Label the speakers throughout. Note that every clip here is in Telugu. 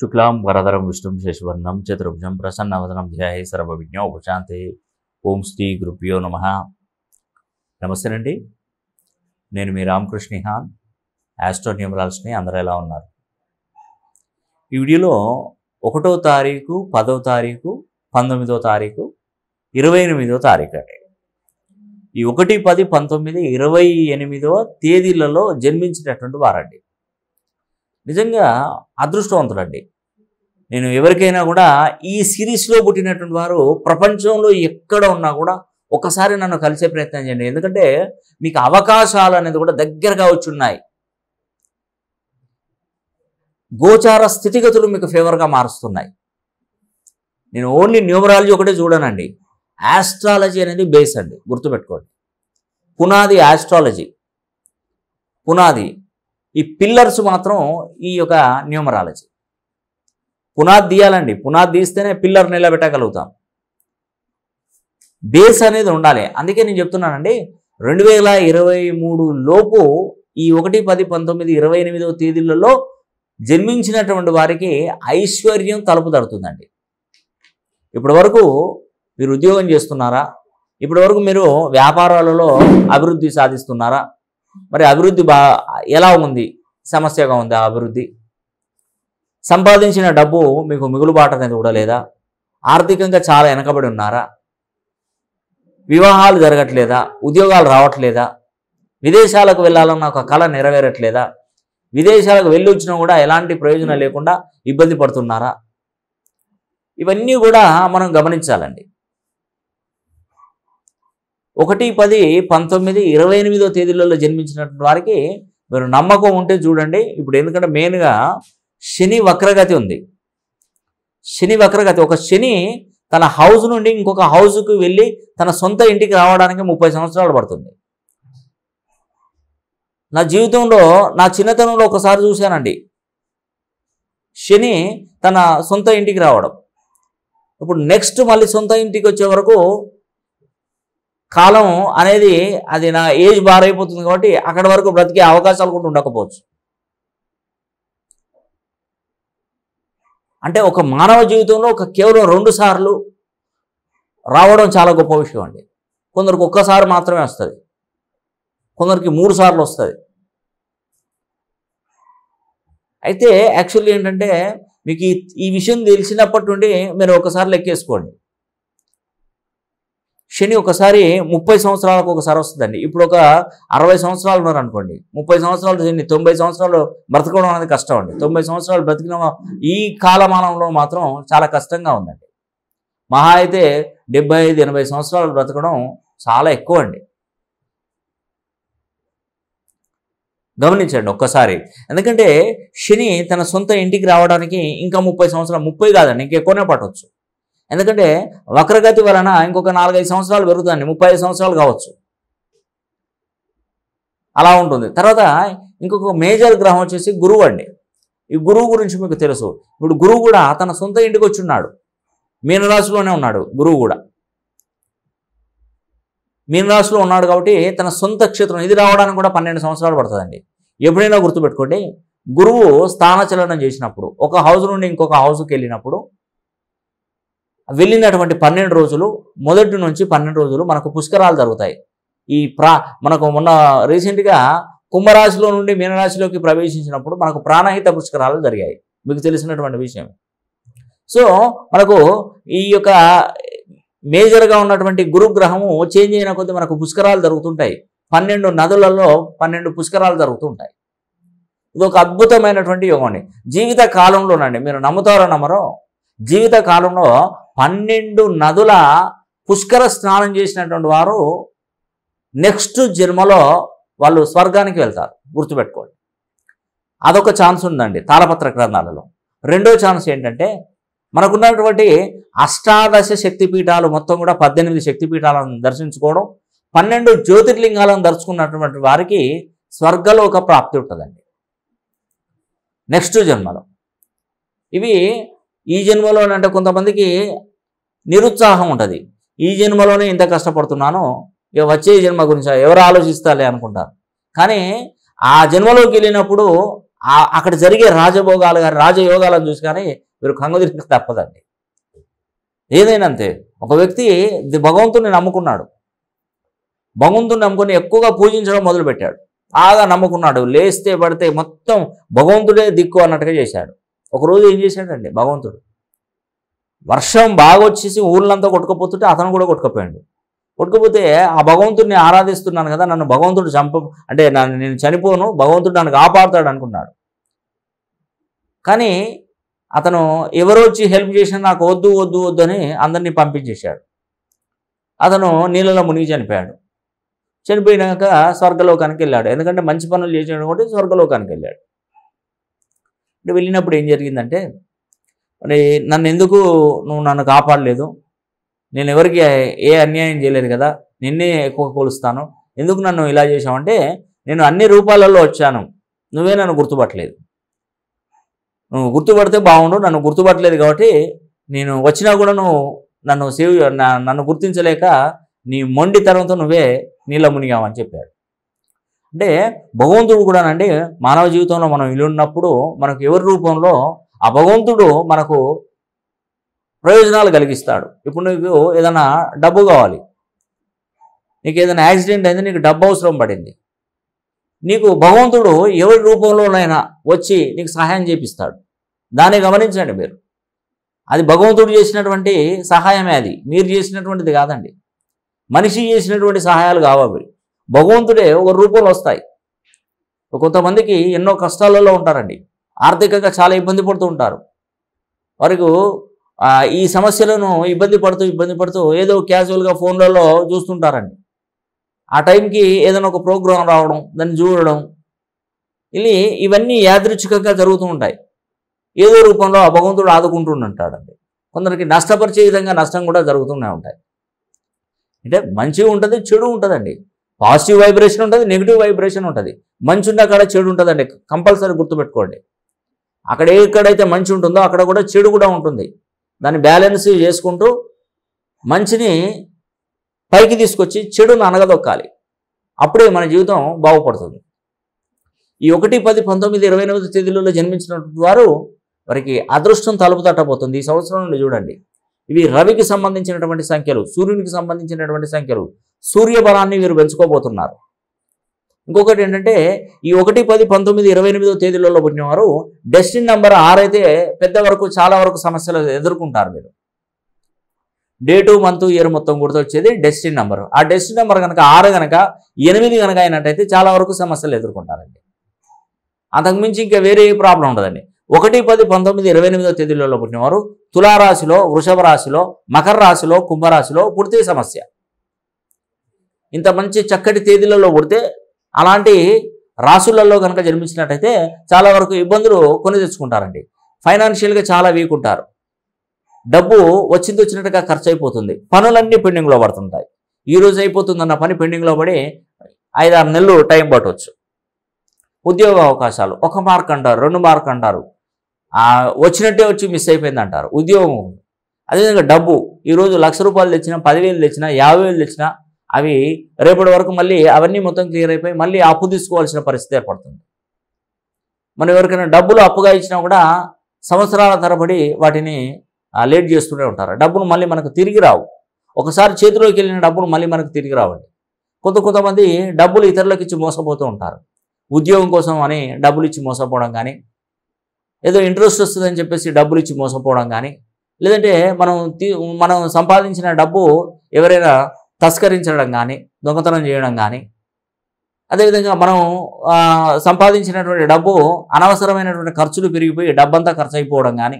Speaker 1: శుక్లాం వరదరం విష్ణుం శేషవర్ణం చతుర్భుజం ప్రసన్నవదనం ధ్యాయే సర్వవిజ్ఞో ఉపశాంతి ఓం శ్రీ గురుభ్యో నమ అండి నేను మీ హాన్ ఆస్ట్రోన్యూమరాల్స్ని అందరూ ఎలా ఉన్నారు ఈ వీడియోలో ఒకటో తారీఖు పదవ తారీఖు పంతొమ్మిదో తారీఖు ఇరవై ఎనిమిదో తారీఖు అండి ఈ ఒకటి పది పంతొమ్మిది ఇరవై ఎనిమిదో తేదీలలో జన్మించినటువంటి వారండి నిజంగా అదృష్టవంతుడండి నేను ఎవరికైనా కూడా ఈ సిరీస్లో పుట్టినటువంటి వారు ప్రపంచంలో ఎక్కడ ఉన్నా కూడా ఒకసారి నన్ను కలిసే ప్రయత్నం చేయండి ఎందుకంటే మీకు అవకాశాలు అనేది కూడా దగ్గరగా వచ్చున్నాయి గోచార స్థితిగతులు మీకు ఫేవర్గా మారుస్తున్నాయి నేను ఓన్లీ న్యూమరాలజీ ఒకటే చూడనండి ఆస్ట్రాలజీ అనేది బేస్ అండి గుర్తుపెట్టుకోండి పునాది ఆస్ట్రాలజీ పునాది ఈ పిల్లర్స్ మాత్రం ఈ యొక్క న్యూమరాలజీ పునాది తీయాలండి పునాది తీస్తేనే పిల్లర్ నిలబెట్టగలుగుతాం బేస్ అనేది ఉండాలి అందుకే నేను చెప్తున్నానండి రెండు వేల ఇరవై మూడు లోపు ఈ ఒకటి పది పంతొమ్మిది ఇరవై ఎనిమిదవ తేదీలలో జన్మించినటువంటి వారికి ఐశ్వర్యం తలుపు తడుతుందండి ఇప్పటి వరకు మీరు ఉద్యోగం చేస్తున్నారా ఇప్పటి వరకు మీరు వ్యాపారాలలో అభివృద్ధి సాధిస్తున్నారా మరి అభివృద్ధి బా ఎలా ఉంది సమస్యగా ఉంది ఆ అభివృద్ధి సంపాదించిన డబ్బు మీకు మిగులుబాటు అనేది కూడా లేదా ఆర్థికంగా చాలా వెనకబడి ఉన్నారా వివాహాలు జరగట్లేదా ఉద్యోగాలు రావట్లేదా విదేశాలకు వెళ్ళాలన్న ఒక కళ నెరవేరట్లేదా విదేశాలకు వెళ్ళి వచ్చినా కూడా ఎలాంటి ప్రయోజనం లేకుండా ఇబ్బంది పడుతున్నారా ఇవన్నీ కూడా మనం గమనించాలండి ఒకటి పది పంతొమ్మిది ఇరవై ఎనిమిదో తేదీలలో జన్మించినటువంటి వారికి మీరు నమ్మకం ఉంటే చూడండి ఇప్పుడు ఎందుకంటే మెయిన్గా శని వక్రగతి ఉంది శని వక్రగతి ఒక శని తన హౌస్ నుండి ఇంకొక హౌస్కు వెళ్ళి తన సొంత ఇంటికి రావడానికి ముప్పై సంవత్సరాలు పడుతుంది నా జీవితంలో నా చిన్నతనంలో ఒకసారి చూశానండి శని తన సొంత ఇంటికి రావడం ఇప్పుడు నెక్స్ట్ మళ్ళీ సొంత ఇంటికి వచ్చే వరకు కాలం అనేది అది నా ఏజ్ బారైపోతుంది కాబట్టి అక్కడి వరకు బ్రతికే అవకాశాలు కూడా ఉండకపోవచ్చు అంటే ఒక మానవ జీవితంలో ఒక కేవలం రెండు సార్లు రావడం చాలా గొప్ప విషయం అండి కొందరికి ఒక్కసారి మాత్రమే వస్తుంది కొందరికి మూడు సార్లు వస్తుంది అయితే యాక్చువల్లీ ఏంటంటే మీకు ఈ విషయం తెలిసినప్పటి నుండి మీరు ఒకసారి లెక్కేసుకోండి శని ఒకసారి ముప్పై సంవత్సరాలకు ఒకసారి వస్తుందండి ఇప్పుడు ఒక అరవై సంవత్సరాలు ఉన్నారనుకోండి అనుకోండి ముప్పై సంవత్సరాలు శని తొంభై సంవత్సరాలు బ్రతకడం అనేది కష్టం అండి తొంభై సంవత్సరాలు బ్రతికిన ఈ కాలమానంలో మాత్రం చాలా కష్టంగా ఉందండి మహా అయితే డెబ్బై ఐదు ఎనభై సంవత్సరాలు బ్రతకడం చాలా ఎక్కువ అండి గమనించండి ఒక్కసారి ఎందుకంటే శని తన సొంత ఇంటికి రావడానికి ఇంకా ముప్పై సంవత్సరాలు ముప్పై కాదండి ఇంకెక్కువనే పట్టవచ్చు ఎందుకంటే వక్రగతి వలన ఇంకొక నాలుగైదు సంవత్సరాలు పెరుగుతుంది ముప్పై సంవత్సరాలు కావచ్చు అలా ఉంటుంది తర్వాత ఇంకొక మేజర్ గ్రహం వచ్చేసి గురువు అండి ఈ గురువు గురించి మీకు తెలుసు ఇప్పుడు గురువు కూడా తన సొంత ఇంటికి వచ్చి ఉన్నాడు మీనరాశిలోనే ఉన్నాడు గురువు కూడా మీనరాశిలో ఉన్నాడు కాబట్టి తన సొంత క్షేత్రం ఇది రావడానికి కూడా పన్నెండు సంవత్సరాలు పడుతుందండి ఎప్పుడైనా గుర్తుపెట్టుకోండి గురువు స్థానచలనం చేసినప్పుడు ఒక హౌస్ నుండి ఇంకొక హౌస్కి వెళ్ళినప్పుడు వెళ్ళినటువంటి పన్నెండు రోజులు మొదటి నుంచి పన్నెండు రోజులు మనకు పుష్కరాలు జరుగుతాయి ఈ ప్రా మనకు మొన్న రీసెంట్గా కుంభరాశిలో నుండి మీనరాశిలోకి ప్రవేశించినప్పుడు మనకు ప్రాణహిత పుష్కరాలు జరిగాయి మీకు తెలిసినటువంటి విషయం సో మనకు ఈ యొక్క మేజర్గా ఉన్నటువంటి గురుగ్రహము చేంజ్ అయిన కొద్దీ మనకు పుష్కరాలు జరుగుతుంటాయి పన్నెండు నదులలో పన్నెండు పుష్కరాలు జరుగుతుంటాయి ఇది ఒక అద్భుతమైనటువంటి యోగం అండి జీవిత కాలంలోనండి మీరు నమ్ముతారో నమ్మరో జీవిత కాలంలో పన్నెండు నదుల పుష్కర స్నానం చేసినటువంటి వారు నెక్స్ట్ జన్మలో వాళ్ళు స్వర్గానికి వెళ్తారు గుర్తుపెట్టుకోండి అదొక ఛాన్స్ ఉందండి తాళపత్ర గ్రంథాలలో రెండో ఛాన్స్ ఏంటంటే మనకున్నటువంటి అష్టాదశ శక్తిపీఠాలు మొత్తం కూడా పద్దెనిమిది శక్తిపీఠాలను దర్శించుకోవడం పన్నెండు జ్యోతిర్లింగాలను దర్శుకున్నటువంటి వారికి ఒక ప్రాప్తి ఉంటుందండి నెక్స్ట్ జన్మలో ఇవి ఈ జన్మలో అంటే కొంతమందికి నిరుత్సాహం ఉంటుంది ఈ జన్మలోనే ఇంత కష్టపడుతున్నానో ఇక వచ్చే జన్మ గురించి ఎవరు ఆలోచిస్తాలే అనుకుంటారు కానీ ఆ జన్మలోకి వెళ్ళినప్పుడు అక్కడ జరిగే రాజభోగాలు కానీ రాజయోగాలను చూసి కానీ వీరు కంగుదిరికి తప్పదండి ఏదైనా అంతే ఒక వ్యక్తి భగవంతుని నమ్ముకున్నాడు భగవంతుని నమ్ముకుని ఎక్కువగా పూజించడం మొదలుపెట్టాడు బాగా నమ్ముకున్నాడు లేస్తే పడితే మొత్తం భగవంతుడే దిక్కు అన్నట్టుగా చేశాడు ఒకరోజు ఏం చేశాడండి భగవంతుడు వర్షం బాగా వచ్చేసి ఊళ్ళంతా కొట్టుకపోతుంటే అతను కూడా కొట్టుకుపోయాడు కొట్టుకుపోతే ఆ భగవంతుడిని ఆరాధిస్తున్నాను కదా నన్ను భగవంతుడు చంప అంటే నన్ను నేను చనిపోను భగవంతుడు నన్ను కాపాడుతాడు అనుకున్నాడు కానీ అతను ఎవరో వచ్చి హెల్ప్ చేసినా నాకు వద్దు వద్దు వద్దు అని అందరినీ పంపించేశాడు అతను నీళ్ళలో మునిగి చనిపోయాడు చనిపోయినాక స్వర్గలోకానికి వెళ్ళాడు ఎందుకంటే మంచి పనులు చేసాడు స్వర్గలోకానికి వెళ్ళాడు అంటే వెళ్ళినప్పుడు ఏం జరిగిందంటే మరి నన్ను ఎందుకు నువ్వు నన్ను కాపాడలేదు నేను ఎవరికి ఏ అన్యాయం చేయలేదు కదా నిన్నే ఎక్కువ కొలుస్తాను ఎందుకు నన్ను ఇలా చేశావంటే నేను అన్ని రూపాలలో వచ్చాను నువ్వే నన్ను గుర్తుపట్టలేదు నువ్వు గుర్తుపడితే బాగుండు నన్ను గుర్తుపట్టలేదు కాబట్టి నేను వచ్చినా కూడా నువ్వు నన్ను సేవ్ నన్ను గుర్తించలేక నీ మొండి తరంతో నువ్వే నీళ్ళ మునిగావని చెప్పాడు అంటే భగవంతుడు కూడానండి మానవ జీవితంలో మనం ఇల్లున్నప్పుడు మనకు ఎవరి రూపంలో ఆ భగవంతుడు మనకు ప్రయోజనాలు కలిగిస్తాడు ఇప్పుడు నీకు ఏదైనా డబ్బు కావాలి నీకు ఏదైనా యాక్సిడెంట్ అయింది నీకు డబ్బు అవసరం పడింది నీకు భగవంతుడు ఎవరి రూపంలోనైనా వచ్చి నీకు సహాయం చేపిస్తాడు దాన్ని గమనించండి మీరు అది భగవంతుడు చేసినటువంటి సహాయమే అది మీరు చేసినటువంటిది కాదండి మనిషి చేసినటువంటి సహాయాలు కావాలి భగవంతుడే ఒక రూపంలో వస్తాయి కొంతమందికి ఎన్నో కష్టాలలో ఉంటారండి ఆర్థికంగా చాలా ఇబ్బంది పడుతూ ఉంటారు వరకు ఈ సమస్యలను ఇబ్బంది పడుతూ ఇబ్బంది పడుతూ ఏదో క్యాజువల్గా ఫోన్లలో చూస్తుంటారండి ఆ టైంకి ఏదైనా ఒక ప్రోగ్రాం రావడం దాన్ని చూడడం ఇవి ఇవన్నీ యాదృచ్ఛికంగా జరుగుతూ ఉంటాయి ఏదో రూపంలో ఆ భగవంతుడు ఆదుకుంటుండంటాడండి కొందరికి నష్టపరిచే విధంగా నష్టం కూడా జరుగుతూనే ఉంటాయి అంటే మంచి ఉంటుంది చెడు ఉంటుందండి పాజిటివ్ వైబ్రేషన్ ఉంటుంది నెగిటివ్ వైబ్రేషన్ ఉంటుంది మంచి ఉన్న కాడ చెడు ఉంటుందండి కంపల్సరీ గుర్తుపెట్టుకోండి అక్కడ ఎక్కడైతే మంచి ఉంటుందో అక్కడ కూడా చెడు కూడా ఉంటుంది దాన్ని బ్యాలెన్స్ చేసుకుంటూ మంచిని పైకి తీసుకొచ్చి చెడును అనగదొక్కాలి అప్పుడే మన జీవితం బాగుపడుతుంది ఈ ఒకటి పది పంతొమ్మిది ఇరవై ఎనిమిది తేదీలలో జన్మించిన వారు వారికి అదృష్టం తలుపు తట్టబోతుంది ఈ సంవత్సరం చూడండి ఇవి రవికి సంబంధించినటువంటి సంఖ్యలు సూర్యునికి సంబంధించినటువంటి సంఖ్యలు సూర్యబలాన్ని వీరు పెంచుకోబోతున్నారు ఇంకొకటి ఏంటంటే ఈ ఒకటి పది పంతొమ్మిది ఇరవై ఎనిమిదో తేదీలలో పుట్టిన వారు డెస్టిన్ నెంబర్ ఆరు అయితే పెద్ద వరకు చాలా వరకు సమస్యలు ఎదుర్కొంటారు మీరు డేటు మంత్ ఇయర్ మొత్తం వచ్చేది డెస్టిన్ నెంబర్ ఆ డెస్టిన్ నెంబర్ కనుక ఆరు కనుక ఎనిమిది కనుక అయినట్టయితే చాలా వరకు సమస్యలు ఎదుర్కొంటారండి అంతకుమించి ఇంకా వేరే ప్రాబ్లం ఉండదండి ఒకటి పది పంతొమ్మిది ఇరవై ఎనిమిదో తేదీలలో పుట్టినవారు తులారాశిలో వృషభ రాశిలో మకర రాశిలో కుంభరాశిలో పుడితే సమస్య ఇంత మంచి చక్కటి తేదీలలో పుడితే అలాంటి రాసులలో కనుక జన్మించినట్టయితే చాలా వరకు ఇబ్బందులు కొని తెచ్చుకుంటారండి ఫైనాన్షియల్గా చాలా వీక్ ఉంటారు డబ్బు వచ్చింది వచ్చినట్టుగా ఖర్చు అయిపోతుంది పనులన్నీ పెండింగ్లో పడుతుంటాయి ఈ రోజు అయిపోతుందన్న పని పెండింగ్లో పడి ఐదారు నెలలు టైం పట్టవచ్చు ఉద్యోగ అవకాశాలు ఒక మార్క్ అంటారు రెండు మార్క్ అంటారు వచ్చినట్టే వచ్చి మిస్ అయిపోయింది అంటారు ఉద్యోగం అదేవిధంగా డబ్బు ఈరోజు లక్ష రూపాయలు తెచ్చినా పదివేలు తెచ్చినా యాభై వేలు తెచ్చినా అవి రేపటి వరకు మళ్ళీ అవన్నీ మొత్తం క్లియర్ అయిపోయి మళ్ళీ అప్పు తీసుకోవాల్సిన పరిస్థితి ఏర్పడుతుంది మనం ఎవరికైనా డబ్బులు అప్పుగా ఇచ్చినా కూడా సంవత్సరాల తరబడి వాటిని లేట్ చేస్తూనే ఉంటారు డబ్బులు మళ్ళీ మనకు తిరిగి రావు ఒకసారి చేతిలోకి వెళ్ళిన డబ్బులు మళ్ళీ మనకు తిరిగి రావండి కొంత కొంతమంది డబ్బులు ఇతరులకు ఇచ్చి మోసపోతూ ఉంటారు ఉద్యోగం కోసం అని డబ్బులు ఇచ్చి మోసపోవడం కానీ ఏదో ఇంట్రెస్ట్ వస్తుందని చెప్పేసి డబ్బులు ఇచ్చి మోసపోవడం కానీ లేదంటే మనం మనం సంపాదించిన డబ్బు ఎవరైనా తస్కరించడం కానీ దొంగతనం చేయడం కానీ అదేవిధంగా మనం సంపాదించినటువంటి డబ్బు అనవసరమైనటువంటి ఖర్చులు పెరిగిపోయి డబ్బంతా ఖర్చు అయిపోవడం కానీ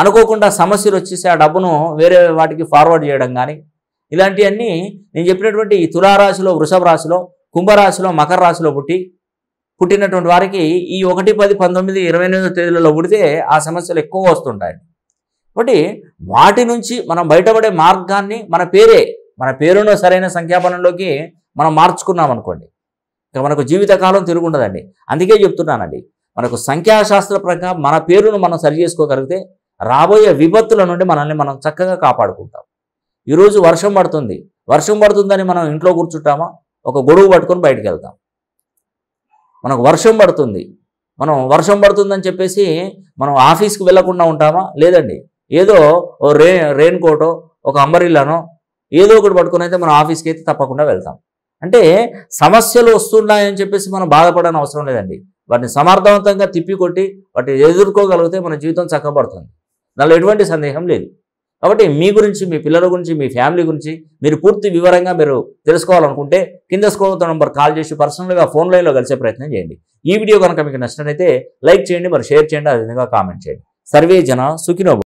Speaker 1: అనుకోకుండా సమస్యలు వచ్చేసి ఆ డబ్బును వేరే వాటికి ఫార్వర్డ్ చేయడం కానీ ఇలాంటివన్నీ నేను చెప్పినటువంటి తులారాశిలో వృషభ రాశిలో కుంభరాశిలో మకర రాశిలో పుట్టి పుట్టినటువంటి వారికి ఈ ఒకటి పది పంతొమ్మిది ఇరవై ఎనిమిదో తేదీలలో పుడితే ఆ సమస్యలు ఎక్కువ వస్తుంటాయి కాబట్టి వాటి నుంచి మనం బయటపడే మార్గాన్ని మన పేరే మన పేరును సరైన సంఖ్యాపనంలోకి మనం మార్చుకున్నాం అనుకోండి ఇక మనకు జీవితకాలం తిరుగు ఉండదండి అందుకే చెప్తున్నానండి మనకు సంఖ్యాశాస్త్ర ప్రకారం మన పేరును మనం సరి చేసుకోగలిగితే రాబోయే విపత్తుల నుండి మనల్ని మనం చక్కగా కాపాడుకుంటాం ఈరోజు వర్షం పడుతుంది వర్షం పడుతుందని మనం ఇంట్లో కూర్చుంటామా ఒక గొడుగు పట్టుకొని బయటికి వెళ్తాం మనకు వర్షం పడుతుంది మనం వర్షం పడుతుందని చెప్పేసి మనం ఆఫీస్కి వెళ్లకుండా ఉంటామా లేదండి ఏదో ఓ రే రెయిన్ కోటో ఒక అంబరిల్లానో ఏదో ఒకటి పట్టుకుని అయితే మనం ఆఫీస్కి అయితే తప్పకుండా వెళ్తాం అంటే సమస్యలు వస్తున్నాయని చెప్పేసి మనం బాధపడని అవసరం లేదండి వాటిని సమర్థవంతంగా తిప్పికొట్టి వాటిని ఎదుర్కోగలిగితే మన జీవితం చక్కబడుతుంది దానిలో ఎటువంటి సందేహం లేదు కాబట్టి మీ గురించి మీ పిల్లల గురించి మీ ఫ్యామిలీ గురించి మీరు పూర్తి వివరంగా మీరు తెలుసుకోవాలనుకుంటే కింద స్కోత నంబర్ కాల్ చేసి పర్సనల్గా ఫోన్ లైన్లో కలిసే ప్రయత్నం చేయండి ఈ వీడియో కనుక మీకు అయితే లైక్ చేయండి మరి షేర్ చేయండి అదేవిధంగా కామెంట్ చేయండి సర్వే జన సుఖినోబ